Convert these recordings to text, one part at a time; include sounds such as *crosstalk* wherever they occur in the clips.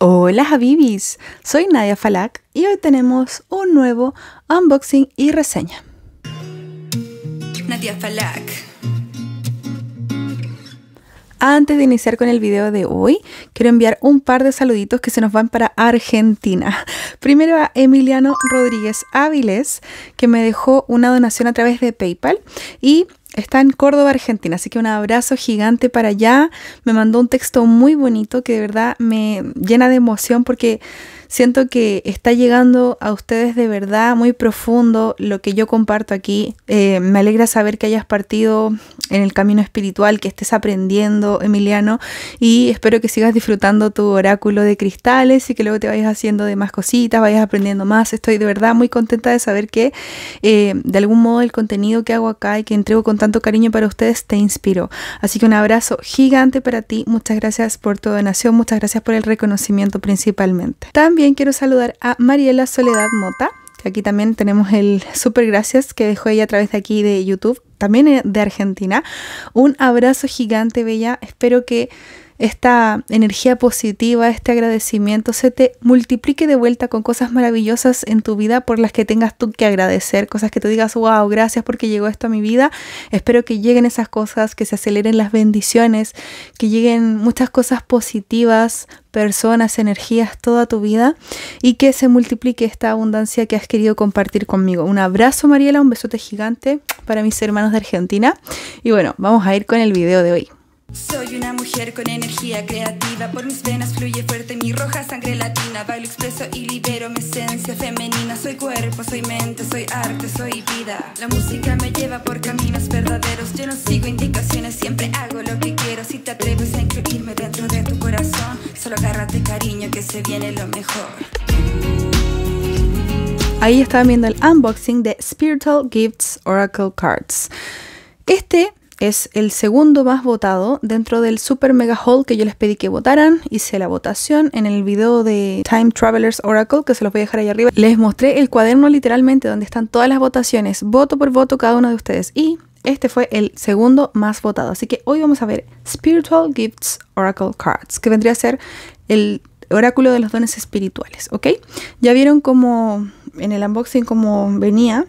Hola Habibis, soy Nadia Falak y hoy tenemos un nuevo unboxing y reseña. Nadia Falak. Antes de iniciar con el video de hoy, quiero enviar un par de saluditos que se nos van para Argentina. Primero a Emiliano Rodríguez Áviles, que me dejó una donación a través de PayPal y Está en Córdoba, Argentina, así que un abrazo gigante para allá. Me mandó un texto muy bonito que de verdad me llena de emoción porque Siento que está llegando a ustedes de verdad muy profundo lo que yo comparto aquí. Eh, me alegra saber que hayas partido en el camino espiritual, que estés aprendiendo, Emiliano, y espero que sigas disfrutando tu oráculo de cristales y que luego te vayas haciendo de más cositas, vayas aprendiendo más. Estoy de verdad muy contenta de saber que eh, de algún modo el contenido que hago acá y que entrego con tanto cariño para ustedes te inspiró. Así que un abrazo gigante para ti. Muchas gracias por tu donación. Muchas gracias por el reconocimiento principalmente. También también quiero saludar a Mariela Soledad Mota, que aquí también tenemos el super gracias que dejó ella a través de aquí de YouTube, también eh, de Argentina. Un abrazo gigante, Bella. Espero que esta energía positiva, este agradecimiento, se te multiplique de vuelta con cosas maravillosas en tu vida por las que tengas tú que agradecer, cosas que te digas, wow, gracias porque llegó esto a mi vida, espero que lleguen esas cosas, que se aceleren las bendiciones, que lleguen muchas cosas positivas, personas, energías, toda tu vida y que se multiplique esta abundancia que has querido compartir conmigo. Un abrazo Mariela, un besote gigante para mis hermanos de Argentina y bueno, vamos a ir con el video de hoy. Soy una mujer con energía creativa, por mis venas fluye fuerte mi roja sangre latina, bailo expreso y libero mi esencia femenina, soy cuerpo, soy mente, soy arte, soy vida. La música me lleva por caminos verdaderos, yo no sigo indicaciones, siempre hago lo que quiero, si te atreves a incluirme dentro de tu corazón, solo agárrate cariño que se viene lo mejor. Ahí estaba viendo el unboxing de Spiritual Gifts Oracle Cards. Este es el segundo más votado dentro del super mega haul que yo les pedí que votaran. Hice la votación en el video de Time Travelers Oracle, que se los voy a dejar ahí arriba. Les mostré el cuaderno literalmente donde están todas las votaciones, voto por voto cada uno de ustedes. Y este fue el segundo más votado. Así que hoy vamos a ver Spiritual Gifts Oracle Cards, que vendría a ser el oráculo de los dones espirituales, ¿ok? Ya vieron cómo en el unboxing como venía.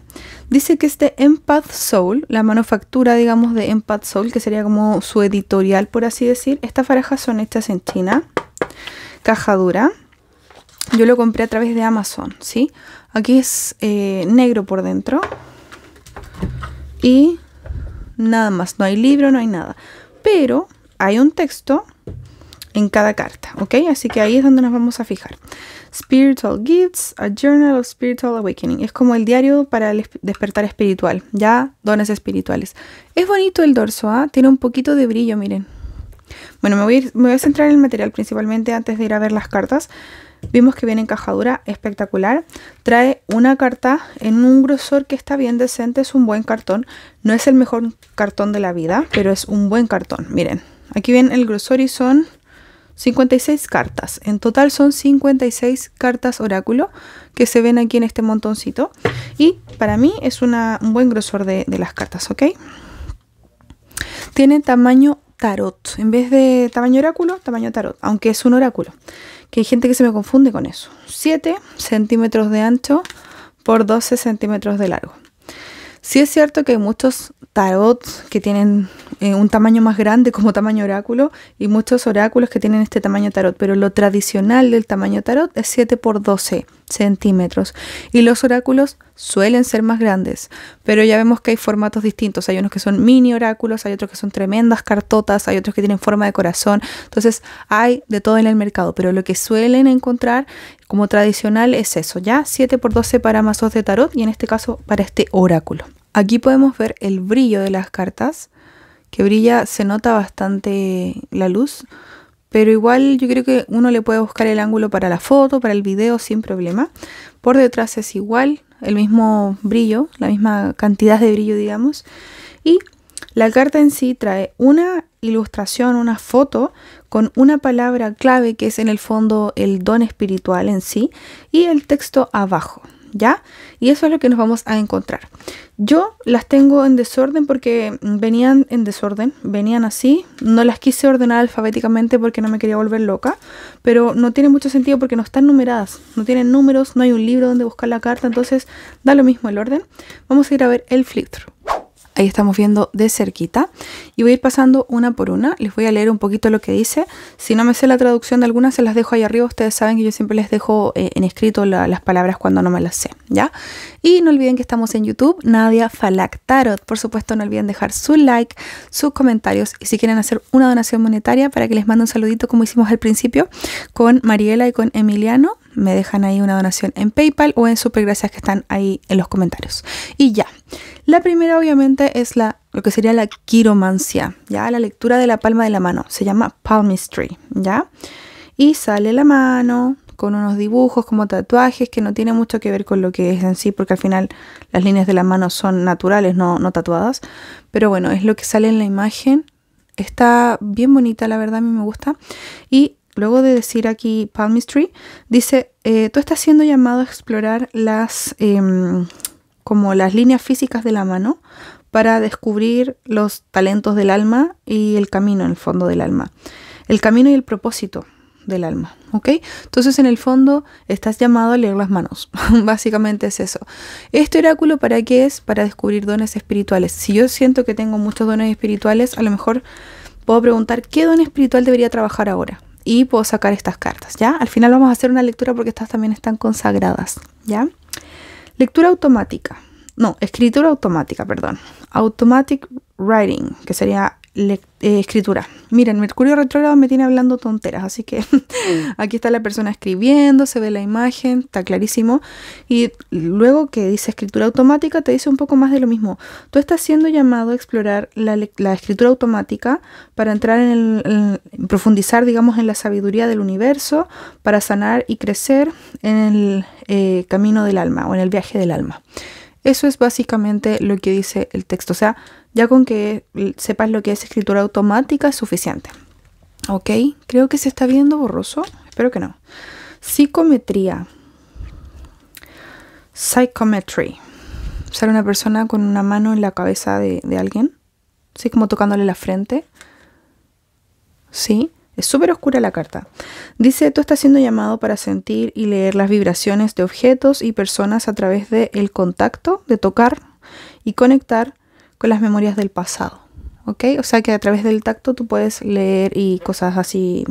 Dice que este Empath Soul, la manufactura, digamos, de Empath Soul, que sería como su editorial, por así decir, estas farajas son hechas en China, caja dura. Yo lo compré a través de Amazon, ¿sí? Aquí es eh, negro por dentro. Y nada más, no hay libro, no hay nada. Pero hay un texto en cada carta, ¿ok? Así que ahí es donde nos vamos a fijar. Spiritual Gifts, A Journal of Spiritual Awakening. Es como el diario para el despertar espiritual, ya dones espirituales. Es bonito el dorso, ¿ah? tiene un poquito de brillo, miren. Bueno, me voy, a me voy a centrar en el material principalmente antes de ir a ver las cartas. Vimos que viene encajadura, espectacular. Trae una carta en un grosor que está bien decente, es un buen cartón. No es el mejor cartón de la vida, pero es un buen cartón. Miren, aquí viene el grosor y son 56 cartas. En total son 56 cartas oráculo que se ven aquí en este montoncito. Y para mí es una, un buen grosor de, de las cartas, ¿ok? Tiene tamaño tarot. En vez de tamaño oráculo, tamaño tarot. Aunque es un oráculo. Que hay gente que se me confunde con eso. 7 centímetros de ancho por 12 centímetros de largo. Sí es cierto que hay muchos tarots que tienen eh, un tamaño más grande como tamaño oráculo y muchos oráculos que tienen este tamaño tarot, pero lo tradicional del tamaño tarot es 7 por 12 centímetros y los oráculos suelen ser más grandes, pero ya vemos que hay formatos distintos. Hay unos que son mini oráculos, hay otros que son tremendas cartotas, hay otros que tienen forma de corazón. Entonces hay de todo en el mercado, pero lo que suelen encontrar como tradicional es eso, ¿ya? 7 por 12 para mazos de tarot y en este caso para este oráculo. Aquí podemos ver el brillo de las cartas, que brilla, se nota bastante la luz, pero igual yo creo que uno le puede buscar el ángulo para la foto, para el video sin problema. Por detrás es igual, el mismo brillo, la misma cantidad de brillo, digamos. Y la carta en sí trae una ilustración, una foto con una palabra clave que es en el fondo el don espiritual en sí y el texto abajo. ¿ya? Y eso es lo que nos vamos a encontrar. Yo las tengo en desorden porque venían en desorden, venían así. No las quise ordenar alfabéticamente porque no me quería volver loca, pero no tiene mucho sentido porque no están numeradas, no tienen números, no hay un libro donde buscar la carta, entonces da lo mismo el orden. Vamos a ir a ver el filtro Ahí estamos viendo de cerquita. Y voy a ir pasando una por una. Les voy a leer un poquito lo que dice. Si no me sé la traducción de alguna se las dejo ahí arriba. Ustedes saben que yo siempre les dejo eh, en escrito las palabras cuando no me las sé, ¿ya? Y no olviden que estamos en YouTube, Nadia Falak Tarot. Por supuesto, no olviden dejar su like, sus comentarios. Y si quieren hacer una donación monetaria para que les mande un saludito como hicimos al principio con Mariela y con Emiliano, me dejan ahí una donación en PayPal o en Supergracias que están ahí en los comentarios. Y ya, la primera obviamente es la, lo que sería la quiromancia, ya la lectura de la palma de la mano, se llama palmistry, ¿ya? Y sale la mano con unos dibujos como tatuajes que no tiene mucho que ver con lo que es en sí, porque al final las líneas de la mano son naturales, no, no tatuadas. Pero bueno, es lo que sale en la imagen. Está bien bonita, la verdad, a mí me gusta. Y luego de decir aquí palmistry, dice, eh, tú estás siendo llamado a explorar las, em, como las líneas físicas de la mano para descubrir los talentos del alma y el camino, en el fondo del alma. El camino y el propósito del alma, ¿ok? Entonces en el fondo estás llamado a leer las manos, *laughs* básicamente es eso. Este oráculo para qué es? Para descubrir dones espirituales. Si yo siento que tengo muchos dones espirituales, a lo mejor puedo preguntar qué don espiritual debería trabajar ahora y puedo sacar estas cartas, ¿ya? Al final vamos a hacer una lectura porque estas también están consagradas, ¿ya? Lectura automática. No, escritura automática, perdón. Automatic writing, que sería eh, escritura. Miren, Mercurio retrógrado me tiene hablando tonteras, así que *laughs* mm. aquí está la persona escribiendo, se ve la imagen, está clarísimo. Y luego que dice escritura automática, te dice un poco más de lo mismo. Tú estás siendo llamado a explorar la, escritura automática para entrar en el, profundizar, digamos, en la sabiduría del universo, para sanar y crecer en el eh, camino del alma o en el viaje del alma. Eso es básicamente lo que dice el texto. O sea, ya con que sepas lo que es escritura automática es suficiente. Ok, creo que se está viendo borroso. Espero que no. Psicometría. Psychometry. Ser una persona con una mano en la cabeza de, alguien. sí, como tocándole la frente. Sí. Es súper oscura la carta. Dice, tú estás siendo llamado para sentir y leer las vibraciones de objetos y personas a través del el contacto, de tocar y conectar con las memorias del pasado. ¿Ok? O sea que a través del tacto tú puedes leer y cosas así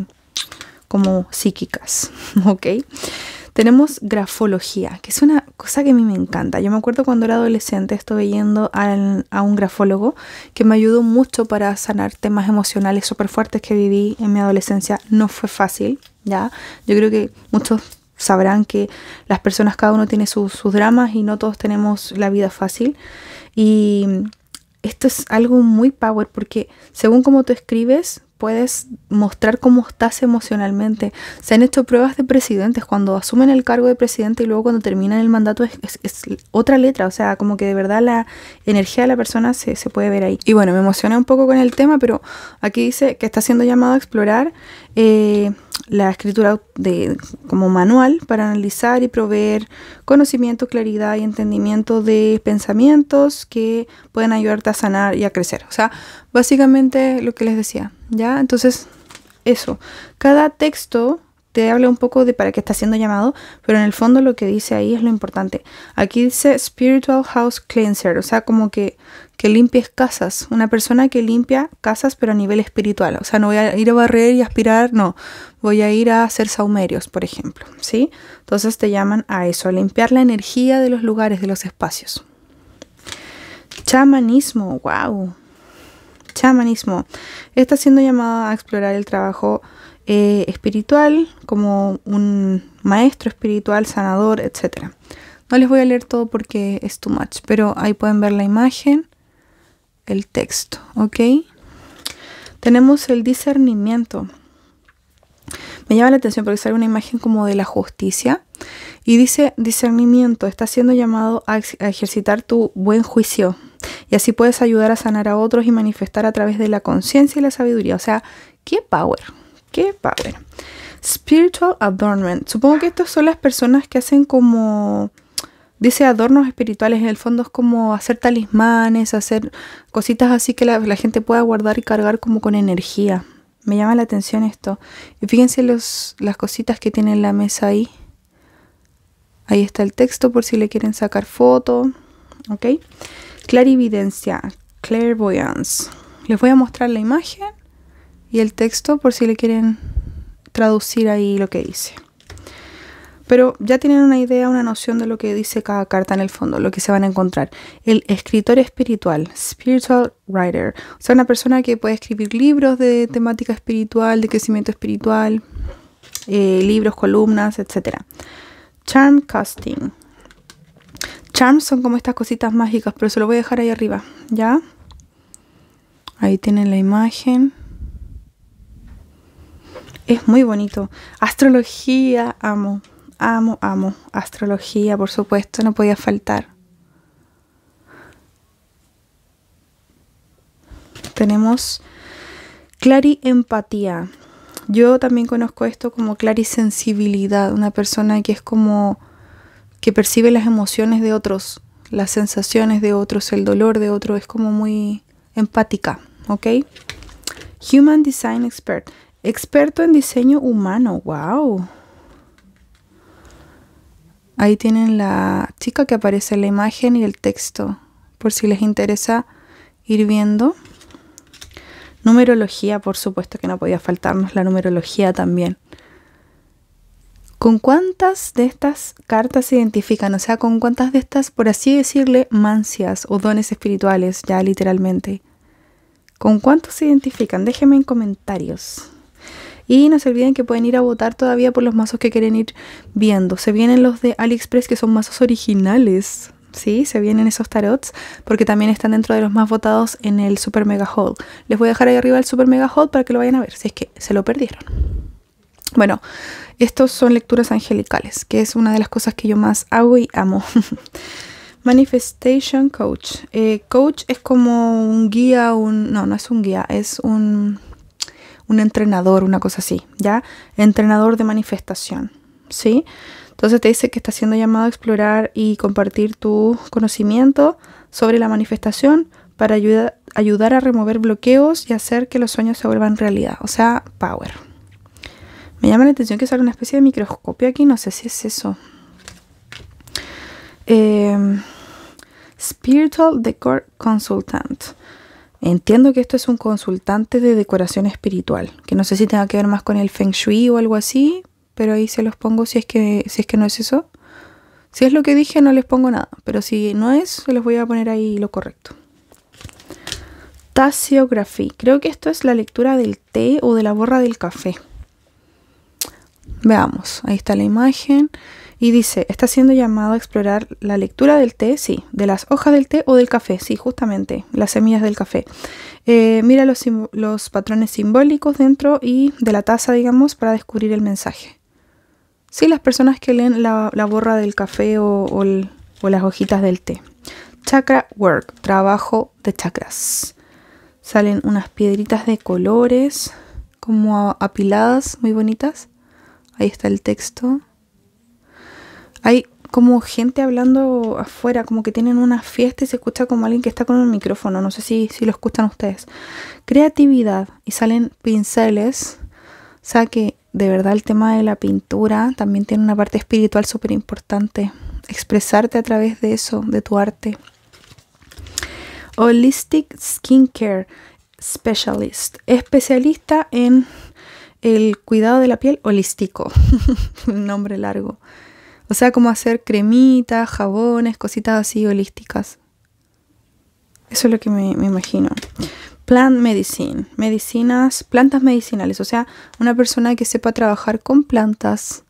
como psíquicas. *laughs* ¿Ok? Tenemos grafología, que es una cosa que a mí me encanta. Yo me acuerdo cuando era adolescente estuve yendo a un grafólogo que me ayudó mucho para sanar temas emocionales súper fuertes que viví en mi adolescencia. No fue fácil, ¿ya? Yo creo que muchos sabrán que las personas, cada uno tiene sus dramas y no todos tenemos la vida fácil. Y esto es algo muy power porque según como tú escribes, puedes mostrar cómo estás emocionalmente. Se han hecho pruebas de presidentes cuando asumen el cargo de presidente y luego cuando terminan el mandato es, otra letra, o sea, como que de verdad la energía de la persona se, puede ver ahí. Y bueno, me emociona un poco con el tema, pero aquí dice que está siendo llamado a explorar eh, la escritura de, como manual para analizar y proveer conocimiento, claridad y entendimiento de pensamientos que pueden ayudarte a sanar y a crecer. O sea, Básicamente lo que les decía, ¿ya? Entonces, eso. Cada texto te habla un poco de para qué está siendo llamado, pero en el fondo lo que dice ahí es lo importante. Aquí dice Spiritual House Cleanser, o sea, como que, que limpies casas. Una persona que limpia casas, pero a nivel espiritual. O sea, no voy a ir a barrer y aspirar, no. Voy a ir a hacer saumerios, por ejemplo, ¿sí? Entonces te llaman a eso, a limpiar la energía de los lugares, de los espacios. Chamanismo, wow chamanismo. Está siendo llamado a explorar el trabajo eh, espiritual como un maestro espiritual, sanador, etc. No les voy a leer todo porque es too much, pero ahí pueden ver la imagen, el texto, ¿ok? Tenemos el discernimiento. Me llama la atención porque sale una imagen como de la justicia y dice discernimiento, está siendo llamado a, ejercitar tu buen juicio, y así puedes ayudar a sanar a otros y manifestar a través de la conciencia y la sabiduría. O sea, qué power, qué power. Spiritual adornment. Supongo que estas son las personas que hacen como dice adornos espirituales, en el fondo es como hacer talismanes, hacer cositas así que la, gente pueda guardar y cargar como con energía. Me llama la atención esto. Y fíjense los, las cositas que tiene en la mesa ahí. Ahí está el texto por si le quieren sacar foto. ¿Ok? Clarividencia, clairvoyance. Les voy a mostrar la imagen y el texto por si le quieren traducir ahí lo que dice. Pero ya tienen una idea, una noción de lo que dice cada carta en el fondo, lo que se van a encontrar. El escritor espiritual, spiritual writer, o sea, una persona que puede escribir libros de temática espiritual, de crecimiento espiritual, eh, libros, columnas, etc. Charm casting, charms son como estas cositas mágicas, pero se lo voy a dejar ahí arriba, ¿ya? Ahí tienen la imagen. Es muy bonito. Astrología, amo, amo, amo. Astrología, por supuesto, no podía faltar. Tenemos empatía. Yo también conozco esto como sensibilidad. una persona que es como que percibe las emociones de otros, las sensaciones de otros, el dolor de otros, es como muy empática, ¿ok? Human Design Expert, experto en diseño humano, wow. Ahí tienen la chica que aparece en la imagen y el texto, por si les interesa ir viendo. Numerología, por supuesto que no podía faltarnos la numerología también. ¿Con cuántas de estas cartas se identifican? O sea, ¿con cuántas de estas, por así decirle, mancias o dones espirituales, ya literalmente? ¿Con cuántos se identifican? Déjenme en comentarios. Y no se olviden que pueden ir a votar todavía por los mazos que quieren ir viendo. Se vienen los de AliExpress que son mazos originales. Sí, se vienen esos tarots porque también están dentro de los más votados en el Super Mega Hall. Les voy a dejar ahí arriba el Super Mega Hall para que lo vayan a ver si es que se lo perdieron. Bueno, estos son lecturas angelicales, que es una de las cosas que yo más hago y amo. *laughs* Manifestation Coach. Eh, coach es como un guía, un... No, no es un guía, es un, entrenador, una cosa así, ¿ya? Entrenador de manifestación, ¿sí? Entonces te dice que está siendo llamado a explorar y compartir tu conocimiento sobre la manifestación para ayudar a remover bloqueos y hacer que los sueños se vuelvan realidad. O sea, power. Me llama la atención que sale una especie de microscopio aquí, no sé si es eso. Em, Spiritual Decor Consultant. Entiendo que esto es un consultante de decoración espiritual, que no sé si tenga que ver más con el Feng Shui o algo así, pero ahí se los pongo si es que, si es que no es eso. Si es lo que dije, no les pongo nada, pero si no es, se los voy a poner ahí lo correcto. Tasseography. Creo que esto es la lectura del té o de la borra del café. Veamos, ahí está la imagen. Y dice, está siendo llamado a explorar la lectura del té, sí, de las hojas del té o del café, sí, justamente, las semillas del café. Eh, mira los, patrones simbólicos dentro y de la taza, digamos, para descubrir el mensaje. Sí, las personas que leen la, borra del café o las hojitas del té. Chakra Work, trabajo de chakras. Salen unas piedritas de colores, como apiladas, muy bonitas. Ahí está el texto. Hay como gente hablando afuera, como que tienen una fiesta y se escucha como alguien que está con un micrófono. No sé si, si lo escuchan ustedes. Creatividad. Y salen pinceles. O sea que de verdad el tema de la pintura también tiene una parte espiritual súper importante. Expresarte a través de eso, de tu arte. Holistic Skincare Specialist. Especialista en el cuidado de la piel holístico, *laughs* un nombre largo. O sea, como hacer cremitas, jabones, cositas así holísticas. Eso es lo que me, imagino. Plant medicine, medicinas, plantas medicinales. O sea, una persona que sepa trabajar con plantas,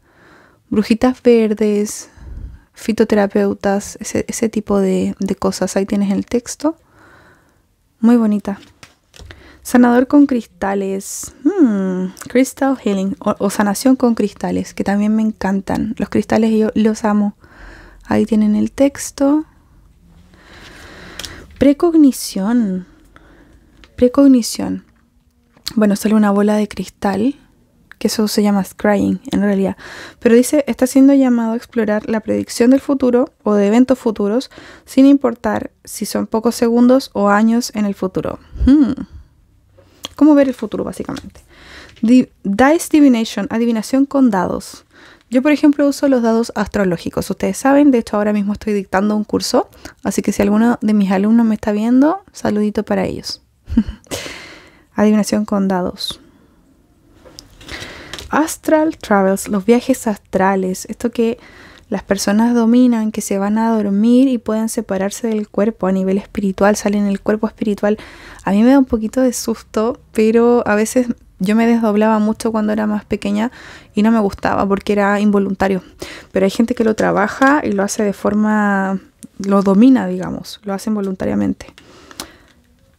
brujitas verdes, fitoterapeutas, ese, tipo de, de cosas. Ahí tienes el texto. Muy bonita. Sanador con cristales. Hmm, crystal Healing o, sanación con cristales, que también me encantan. Los cristales yo los amo. Ahí tienen el texto. Precognición. Precognición. Bueno, sale una bola de cristal, que eso se llama scrying en realidad. Pero dice, está siendo llamado a explorar la predicción del futuro o de eventos futuros, sin importar si son pocos segundos o años en el futuro. Hmm cómo ver el futuro, básicamente. Dice Divination, adivinación con dados. Yo, por ejemplo, uso los dados astrológicos. Ustedes saben, de hecho, ahora mismo estoy dictando un curso, así que si alguno de mis alumnos me está viendo, saludito para ellos. *laughs* Adivinación con dados. Astral Travels, los viajes astrales. Esto que las personas dominan, que se van a dormir y pueden separarse del cuerpo a nivel espiritual, salen el cuerpo espiritual. A mí me da un poquito de susto, pero a veces yo me desdoblaba mucho cuando era más pequeña y no me gustaba porque era involuntario. Pero hay gente que lo trabaja y lo hace de forma, lo domina, digamos, lo hacen voluntariamente.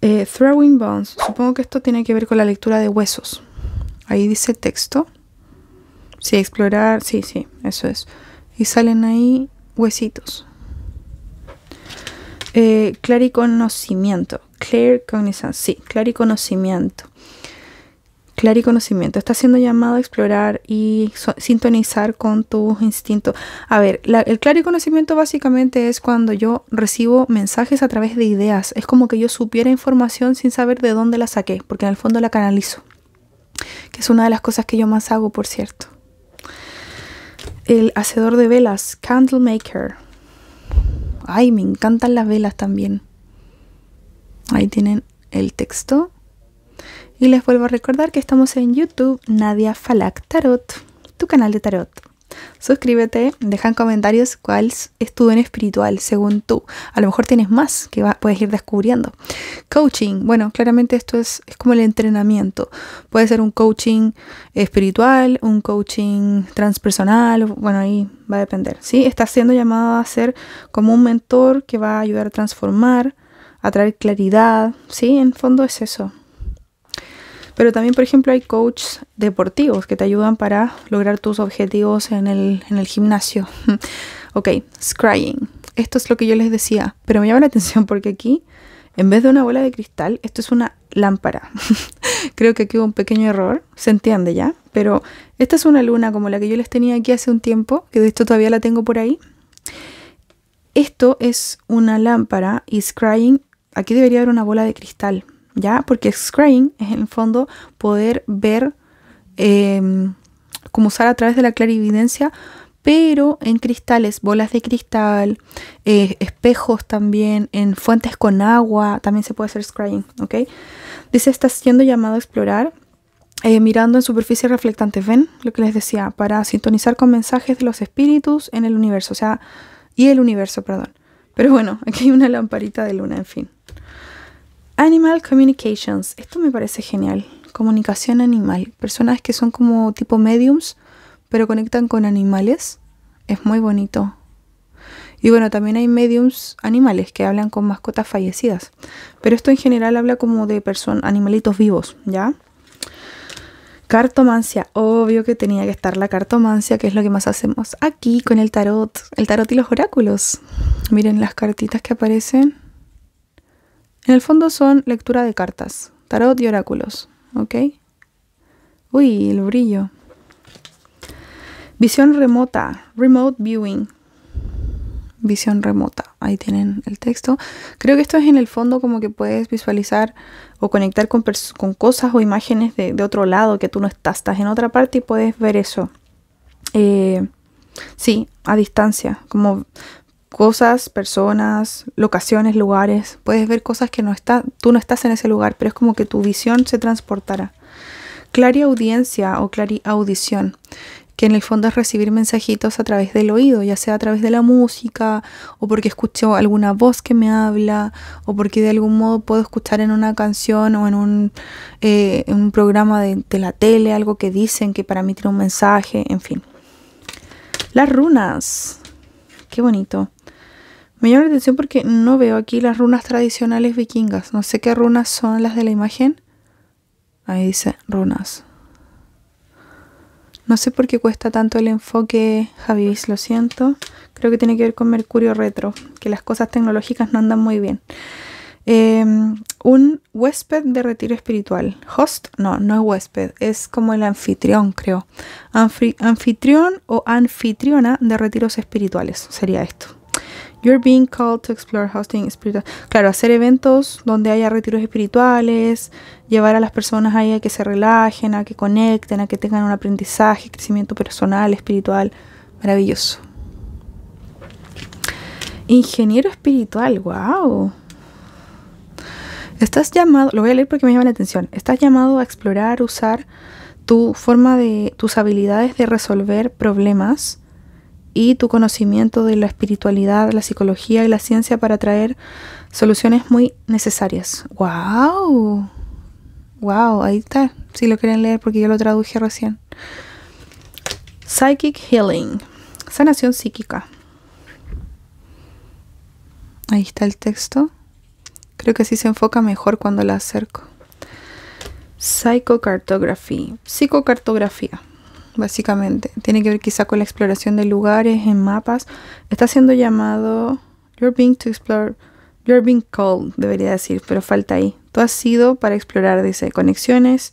Eh, throwing bones. Supongo que esto tiene que ver con la lectura de huesos. Ahí dice texto. Sí, explorar. Sí, sí, eso es y salen ahí huesitos. Eh, clariconocimiento. cognizance Sí, clariconocimiento. Clariconocimiento. Está siendo llamado a explorar y sintonizar con tus instintos. A ver, la, el clariconocimiento básicamente es cuando yo recibo mensajes a través de ideas. Es como que yo supiera información sin saber de dónde la saqué, porque en el fondo la canalizo. Que es una de las cosas que yo más hago, por cierto. El hacedor de velas, Candlemaker. Ay, me encantan las velas también. Ahí tienen el texto. Y les vuelvo a recordar que estamos en YouTube, Nadia Falak Tarot, tu canal de tarot. Suscríbete, deja en comentarios cuál es tu don espiritual según tú. A lo mejor tienes más que puedes ir descubriendo. Coaching, bueno, claramente esto es, como el entrenamiento. Puede ser un coaching espiritual, un coaching transpersonal, bueno, ahí va a depender. ¿sí? estás siendo llamado a ser como un mentor que va a ayudar a transformar, a traer claridad. ¿sí? En fondo es eso. Pero también, por ejemplo, hay coaches deportivos que te ayudan para lograr tus objetivos en el, gimnasio. *laughs* ok, scrying. Esto es lo que yo les decía, pero me llama la atención porque aquí, en vez de una bola de cristal, esto es una lámpara. *laughs* Creo que aquí hubo un pequeño error, se entiende ya, pero esta es una luna como la que yo les tenía aquí hace un tiempo, que de esto todavía la tengo por ahí. Esto es una lámpara y scrying, aquí debería haber una bola de cristal, ¿ya? Porque scrying es en el fondo poder ver, em, como usar a través de la clarividencia, pero en cristales, bolas de cristal, eh, espejos también, en fuentes con agua, también se puede hacer scrying, ¿ok? Dice, está siendo llamado a explorar. Eh, mirando en superficie reflectante, ven lo que les decía, para sintonizar con mensajes de los espíritus en el universo, o sea, y el universo, perdón. Pero bueno, *laughs* aquí hay una lamparita de luna, en fin. Animal Communications. Esto me parece genial. Comunicación animal. Personas que son como tipo mediums, pero conectan con animales. Es muy bonito. Y bueno, también hay mediums animales que hablan con mascotas fallecidas. Pero esto en general habla como de animalitos vivos, ¿ya? Cartomancia. Obvio que tenía que estar la cartomancia, que es lo que más hacemos aquí con el tarot. El tarot y los oráculos. Miren las cartitas que aparecen. En el fondo son lectura de cartas, tarot y oráculos, ¿ok? Uy, el brillo. Visión remota, remote viewing. Visión remota, ahí tienen el texto. Creo que esto es en el fondo como que puedes visualizar o conectar con, cosas o imágenes de, otro lado que tú no estás, estás en otra parte y puedes ver eso. Eh, sí, a distancia, como cosas, personas, locaciones, lugares. Puedes ver cosas que no está, tú no estás en ese lugar, pero es como que tu visión se transportará transportara. audiencia o audición que en el fondo es recibir mensajitos a través del oído, ya sea a través de la música, o porque escucho alguna voz que me habla, o porque de algún modo puedo escuchar en una canción o en un, eh, programa de la tele algo que dicen que para mí tiene un mensaje, en fin. Las runas. Qué bonito. Me llama la atención porque no veo aquí las runas tradicionales vikingas. No sé qué runas son las de la imagen. Ahí dice runas. No sé por qué cuesta tanto el enfoque, Javis, lo siento. Creo que tiene que ver con Mercurio Retro, que las cosas tecnológicas no andan muy bien. Em, un huésped de retiro espiritual. Host, no, no es huésped, es como el anfitrión, creo. anfitrión o anfitriona de retiros espirituales sería esto. You're being called to explore hosting espiritual, Claro, hacer eventos donde haya retiros espirituales, llevar a las personas ahí a que se relajen, a que conecten, a que tengan un aprendizaje, crecimiento personal, espiritual. Maravilloso. Ingeniero espiritual, wow. Estás llamado, lo voy a leer porque me llama la atención. Estás llamado a explorar, usar tu forma de tus habilidades de resolver problemas y tu conocimiento de la espiritualidad, la psicología y la ciencia para traer soluciones muy necesarias. ¡Wow! ¡Wow! Ahí está, si lo quieren leer porque yo lo traduje recién. Psychic Healing, sanación psíquica. Ahí está el texto. Creo que así se enfoca mejor cuando la acerco. Psychocartography, psicocartografía básicamente. Tiene que ver quizá con la exploración de lugares en mapas. Está siendo llamado You're being to explore, you're being called, debería decir, pero falta ahí. Tú has sido para explorar, dice, conexiones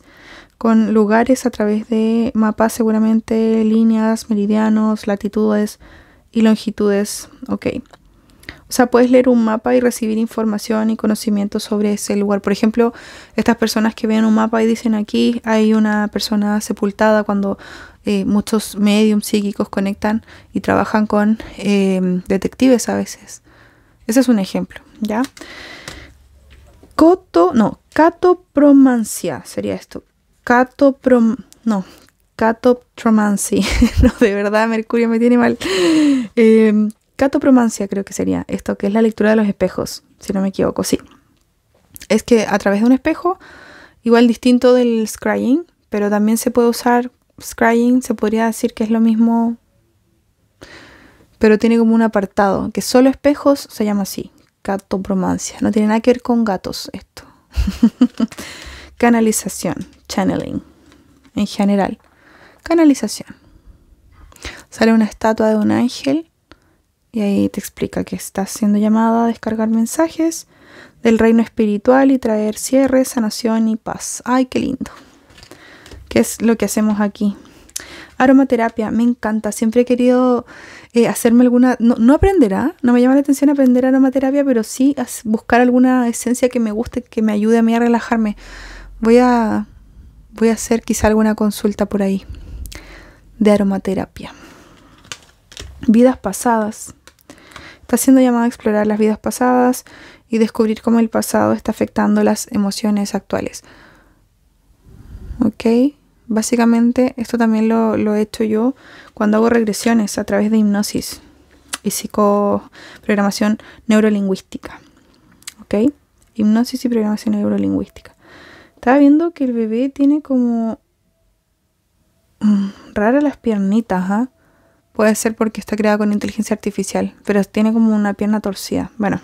con lugares a través de mapas, seguramente líneas, meridianos, latitudes y longitudes. Ok. O sea, puedes leer un mapa y recibir información y conocimiento sobre ese lugar. Por ejemplo, estas personas que ven un mapa y dicen aquí hay una persona sepultada cuando eh, muchos mediums psíquicos conectan y trabajan con eh, detectives a veces. Ese es un ejemplo, ¿ya? Coto, no, catopromancia sería esto. Catoprom, no, Catopromancia. *laughs* no, de verdad, Mercurio me tiene mal. Eh, Catopromancia creo que sería esto, que es la lectura de los espejos, si no me equivoco, sí. Es que a través de un espejo, igual distinto del scrying, pero también se puede usar scrying, se podría decir que es lo mismo, pero tiene como un apartado, que solo espejos se llama así, catopromancia. No tiene nada que ver con gatos esto. *laughs* Canalización, channeling, en general. Canalización. Sale una estatua de un ángel y ahí te explica que estás siendo llamada a descargar mensajes del reino espiritual y traer cierre, sanación y paz. ¡Ay, qué lindo! ¿Qué es lo que hacemos aquí? Aromaterapia, me encanta. Siempre he querido eh, hacerme alguna. No, no aprenderá, ¿ah? no me llama la atención aprender aromaterapia, pero sí buscar alguna esencia que me guste, que me ayude a mí a relajarme. Voy a, voy a hacer quizá alguna consulta por ahí de aromaterapia. Vidas pasadas. Está siendo llamado a explorar las vidas pasadas y descubrir cómo el pasado está afectando las emociones actuales. ¿Ok? Básicamente esto también lo, he hecho yo cuando hago regresiones a través de hipnosis y psicoprogramación neurolingüística. ¿Ok? Hipnosis y programación neurolingüística. Estaba viendo que el bebé tiene como... Mm, raras las piernitas, ¿ah? Puede ser porque está creada con inteligencia artificial, pero tiene como una pierna torcida. Bueno.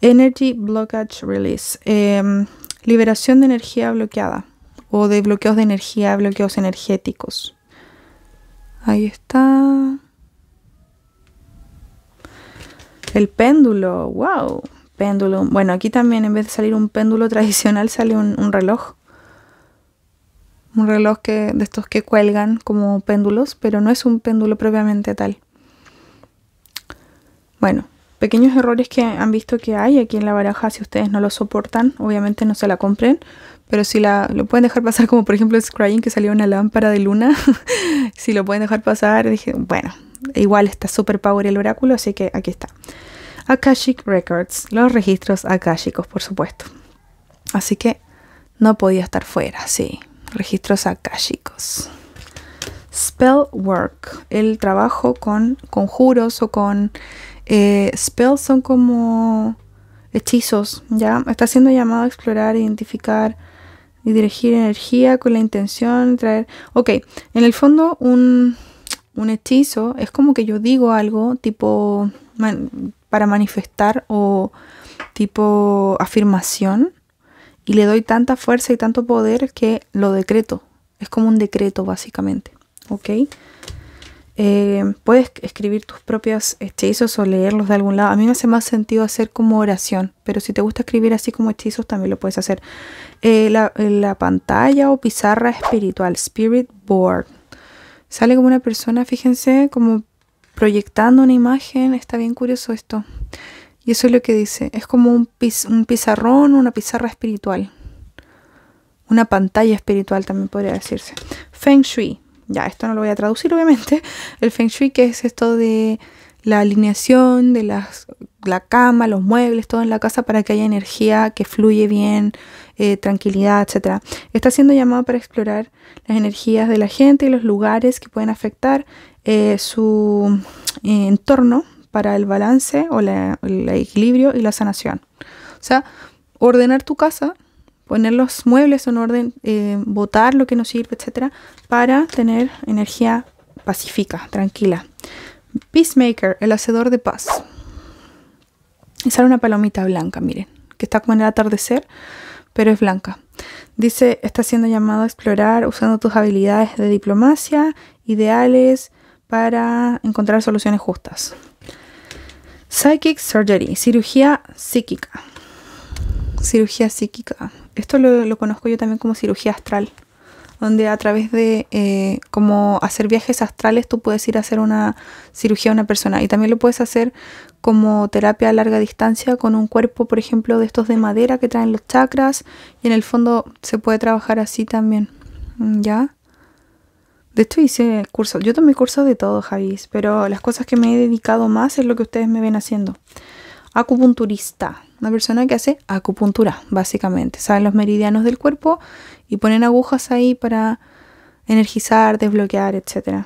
Energy Blockage Release. Em, liberación de energía bloqueada. O de bloqueos de energía, bloqueos energéticos. Ahí está. El péndulo. ¡Wow! Péndulo. Bueno, aquí también en vez de salir un péndulo *laughs* tradicional sale un reloj un reloj que, de estos que cuelgan como péndulos, pero no es un péndulo propiamente tal. Bueno, pequeños errores que han visto que hay aquí en la baraja, si ustedes no lo soportan, obviamente no se la compren, pero si la, lo pueden dejar pasar, como por ejemplo el Scrying que salió una lámpara de luna, *laughs* si lo pueden dejar pasar, dije, bueno, igual está super power el oráculo, así que aquí está. Akashic Records, los registros akashicos, por supuesto. Así que no podía estar fuera, sí registros akáshicos. Spell work, el trabajo con conjuros o con eh, spells son como hechizos, ¿ya? Está siendo llamado a explorar, identificar y dirigir energía con la intención de traer... Ok, en el fondo un, hechizo es como que yo digo algo tipo para manifestar o tipo afirmación y le doy tanta fuerza y tanto poder que lo decreto. Es como un decreto básicamente, ¿ok? Eh, puedes escribir tus propios hechizos o leerlos de algún lado. A mí me hace más sentido hacer como oración, pero si te gusta escribir así como hechizos también lo puedes hacer. Eh, eh, la pantalla o pizarra espiritual, Spirit Board. Sale como una persona, fíjense, como proyectando una imagen. Está bien curioso esto. Y eso es lo que dice. Es como un, piz un pizarrón, una pizarra espiritual. Una pantalla espiritual también podría decirse. Feng Shui. Ya, esto no lo voy a traducir obviamente. El Feng Shui que es esto de la alineación de las, la cama, los muebles, todo en la casa para que haya energía que fluye bien, eh, tranquilidad, etc. Está siendo llamado para explorar las energías de la gente y los lugares que pueden afectar eh, su eh, entorno para el balance o el equilibrio y la sanación. O sea, ordenar tu casa, poner los muebles en orden, Votar eh, lo que nos sirve, etcétera, para tener energía pacífica, tranquila. Peacemaker, el hacedor de paz. sale una palomita blanca, miren, que está como en el atardecer, pero es blanca. Dice, está siendo llamado a explorar usando tus habilidades de diplomacia, ideales, para encontrar soluciones justas. Psychic Surgery, cirugía psíquica. Cirugía psíquica. Esto lo, conozco yo también como cirugía astral, donde a través de eh, como hacer viajes astrales tú puedes ir a hacer una cirugía a una persona y también lo puedes hacer como terapia a larga distancia con un cuerpo, por ejemplo, de estos de madera que traen los chakras y en el fondo se puede trabajar así también, ¿ya? Esto hice cursos, yo tomé cursos de todo, Javis, pero las cosas que me he dedicado más es lo que ustedes me ven haciendo. Acupunturista, una persona que hace acupuntura, básicamente. Saben los meridianos del cuerpo y ponen agujas ahí para energizar, desbloquear, etc.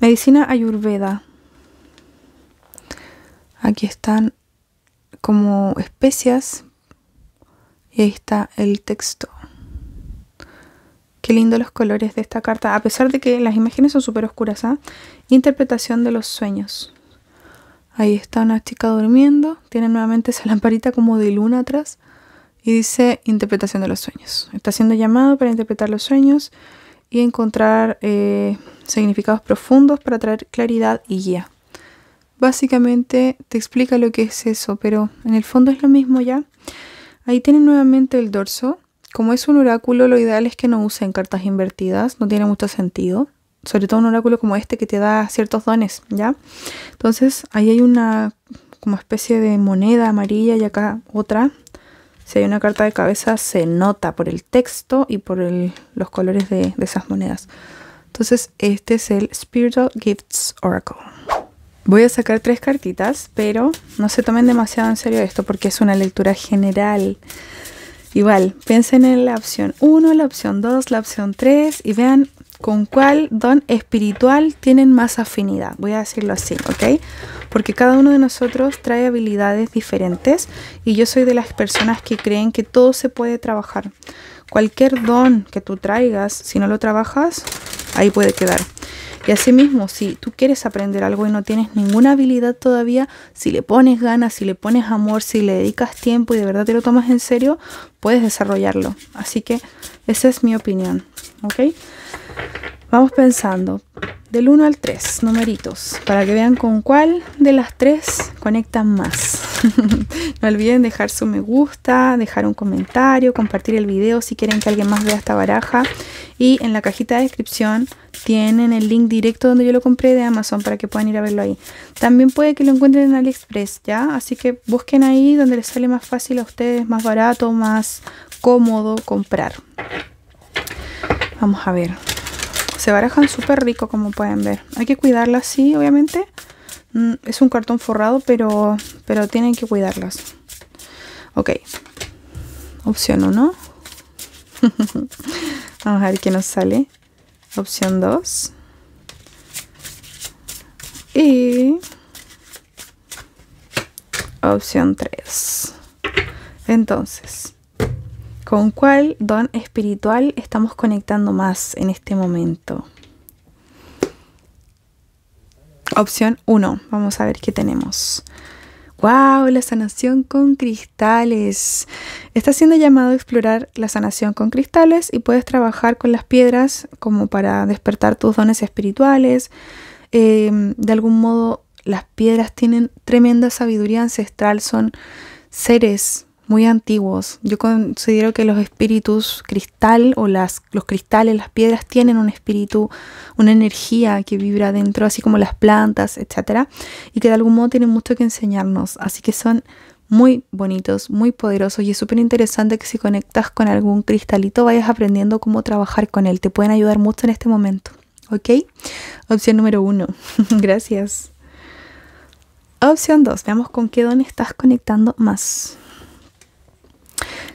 Medicina ayurveda. Aquí están como especias y ahí está el texto. Qué lindo los colores de esta carta, a pesar de que las imágenes son súper oscuras. ¿ah? Interpretación de los sueños. Ahí está una chica durmiendo, tiene nuevamente esa *laughs* lamparita como de luna atrás y dice interpretación de los sueños. Está siendo llamado para interpretar los sueños y encontrar eh, significados profundos para traer claridad y guía. Básicamente te explica lo que es eso, pero en el fondo es lo mismo ya. Ahí tienen nuevamente el dorso como es un oráculo, lo ideal es que no usen cartas invertidas, no tiene mucho sentido. Sobre todo un oráculo como este que te da ciertos dones, ¿ya? Entonces, ahí hay una como especie de moneda amarilla y acá otra. Si hay una carta de cabeza, se nota por el texto y por los colores de, de esas monedas. Entonces, este es el Spiritual Gifts Oracle. Voy a sacar tres cartitas, pero no se tomen demasiado en serio esto porque es una lectura general. Igual, piensen en la opción 1, la opción 2, la opción 3 y vean con cuál don espiritual tienen más afinidad. Voy a decirlo así, ¿ok? Porque cada uno de nosotros trae habilidades diferentes y yo soy de las personas que creen que todo se puede trabajar. Cualquier don que tú traigas, si no lo trabajas, ahí puede quedar. Y mismo, si tú quieres aprender algo y no tienes ninguna habilidad todavía, si le pones ganas, si le pones amor, si le dedicas tiempo y de verdad te lo tomas en serio, puedes desarrollarlo. Así que esa es mi opinión, ¿ok? Vamos pensando del 1 al 3, numeritos, para que vean con cuál de las tres conectan más. *laughs* no olviden dejar su me gusta, dejar un comentario, compartir el video si quieren que alguien más vea esta baraja. Y en la cajita de descripción tienen el link directo donde yo lo compré de Amazon para que puedan ir a verlo ahí. También puede que lo encuentren en AliExpress, ¿ya? Así que busquen ahí donde les sale más fácil a ustedes, más barato, más cómodo comprar. Vamos a ver. Se barajan súper rico como pueden ver. Hay que cuidarla así obviamente. Mm, es un cartón forrado, pero, tienen que cuidarlas. Ok. Opción 1. *laughs* Vamos a ver qué nos sale. Opción 2. Y... Opción 3. Entonces, ¿con cuál don espiritual estamos conectando más en este momento? Opción 1. Vamos a ver qué tenemos. ¡Wow! La sanación con cristales. Está siendo llamado a explorar la sanación con cristales y puedes trabajar con las piedras como para despertar tus dones espirituales. Em, de algún modo, las piedras tienen tremenda sabiduría ancestral, son seres muy antiguos. Yo considero que los espíritus cristal o las, los cristales, las piedras tienen un espíritu, una energía que vibra dentro, así como las plantas, etcétera, y que de algún modo tienen mucho que enseñarnos. Así que son muy bonitos, muy poderosos y es súper interesante que si conectas con algún cristalito vayas aprendiendo cómo trabajar con él. Te pueden ayudar mucho en este momento. ¿Ok? Opción número uno. *laughs* Gracias. Opción 2. Veamos con qué don estás conectando más.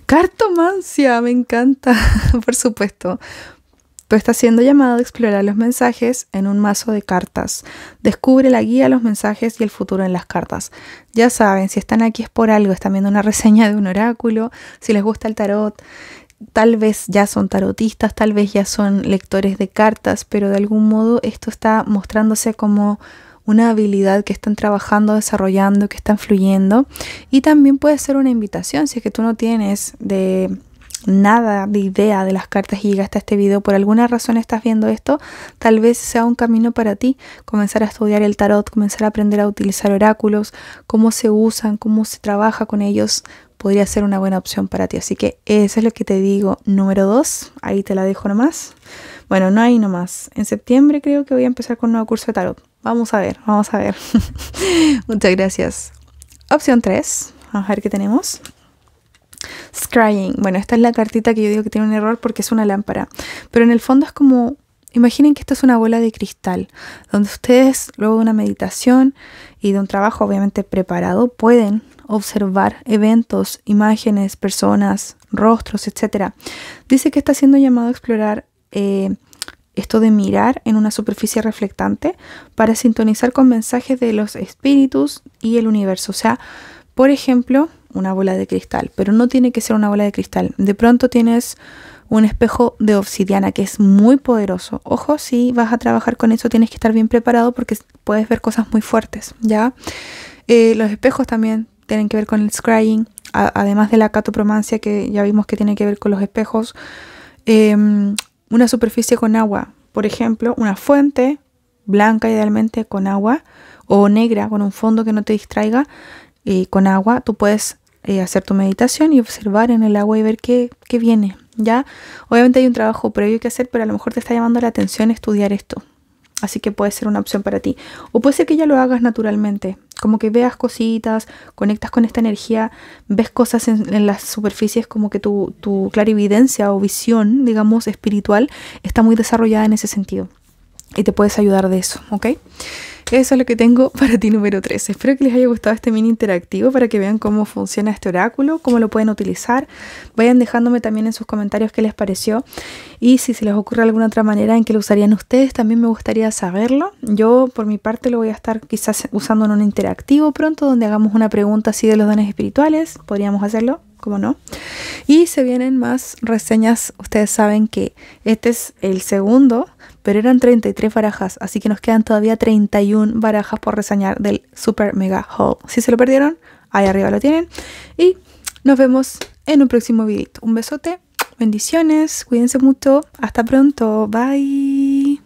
Cartomancia, me encanta, *laughs* por supuesto. Tú estás siendo llamado a explorar los mensajes en un mazo de cartas. Descubre la guía, los mensajes y el futuro en las cartas. Ya saben, si están aquí es por algo, están viendo una reseña de un oráculo, si les gusta el tarot, tal vez ya son tarotistas, tal vez ya son lectores de cartas, pero de algún modo esto está mostrándose como una habilidad que están trabajando, desarrollando, que están fluyendo. Y también puede ser una invitación, si es que tú no tienes de nada de idea de las cartas y llegaste a este video, por alguna razón estás viendo esto, tal vez sea un camino para ti comenzar a estudiar el tarot, comenzar a aprender a utilizar oráculos, cómo se usan, cómo se trabaja con ellos, podría ser una buena opción para ti. Así que eso es lo que te digo, número 2, ahí te la dejo nomás. Bueno, no hay nomás. En septiembre creo que voy a empezar con un nuevo curso de tarot. Vamos a ver, vamos a ver. *laughs* Muchas gracias. Opción 3. Vamos a ver qué tenemos. Scrying. Bueno, esta es la cartita que yo digo que tiene un error porque es una lámpara. Pero en el fondo es como. Imaginen que esta es una bola de cristal, donde ustedes, luego de una meditación y de un trabajo obviamente preparado, pueden observar eventos, imágenes, personas, rostros, etc. Dice que está siendo llamado a explorar eh, esto de mirar en una superficie reflectante para sintonizar con mensajes de los espíritus y el universo. O sea, por ejemplo, una bola de cristal, pero no tiene que ser una bola de cristal. De pronto tienes un espejo de obsidiana que es muy poderoso. Ojo, si vas a trabajar con eso tienes que estar bien preparado porque puedes ver cosas muy fuertes, ¿ya? Eh, los espejos también tienen que ver con el scrying, además de la catopromancia que ya vimos que tiene que ver con los espejos. Em, una superficie con agua, por ejemplo, una fuente blanca idealmente con agua o negra con un fondo que no te distraiga y eh, con agua, tú puedes eh, hacer tu meditación y observar en el agua y ver qué, qué viene, ¿ya? Obviamente hay un trabajo previo que hacer, pero a lo mejor te está llamando la atención estudiar esto, Así que puede ser una opción para ti. O puede ser que ya lo hagas naturalmente, como que veas cositas, conectas con esta energía, ves cosas en, las superficies, como que tu, tu clarividencia o visión, digamos, espiritual, está muy desarrollada en ese sentido y te puedes ayudar de eso, ¿ok? Eso es lo que tengo *laughs* para ti número 3. Espero que les haya gustado este mini interactivo para que vean cómo funciona este oráculo, cómo lo pueden utilizar. Vayan dejándome también en sus comentarios qué les pareció y si se les ocurre alguna otra manera en que lo usarían ustedes, también me gustaría saberlo. Yo por mi parte lo voy a estar quizás usando en un interactivo pronto donde hagamos una pregunta así de los dones espirituales. Podríamos hacerlo, como no. Y se vienen más reseñas. Ustedes saben que este es el segundo pero eran 33 barajas, así que nos quedan todavía 31 barajas por reseñar del Super Mega Haul. Si se lo perdieron, ahí arriba lo tienen. Y nos vemos en un próximo video. Un besote, bendiciones, cuídense mucho, hasta pronto, bye.